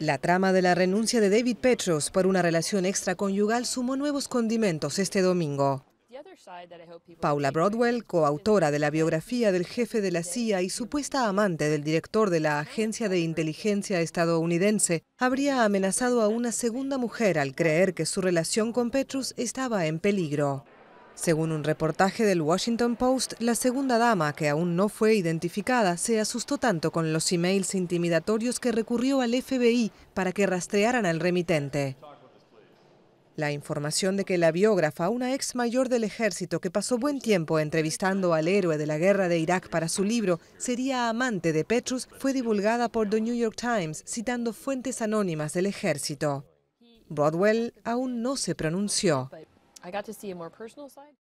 La trama de la renuncia de David Petrus por una relación extraconyugal sumó nuevos condimentos este domingo. Paula Broadwell, coautora de la biografía del jefe de la CIA y supuesta amante del director de la Agencia de Inteligencia estadounidense, habría amenazado a una segunda mujer al creer que su relación con Petrus estaba en peligro. Según un reportaje del Washington Post, la segunda dama, que aún no fue identificada, se asustó tanto con los emails intimidatorios que recurrió al FBI para que rastrearan al remitente. La información de que la biógrafa, una ex mayor del ejército que pasó buen tiempo entrevistando al héroe de la guerra de Irak para su libro, sería amante de Petrus, fue divulgada por The New York Times citando fuentes anónimas del ejército. Broadwell aún no se pronunció. I got to see a more personal side.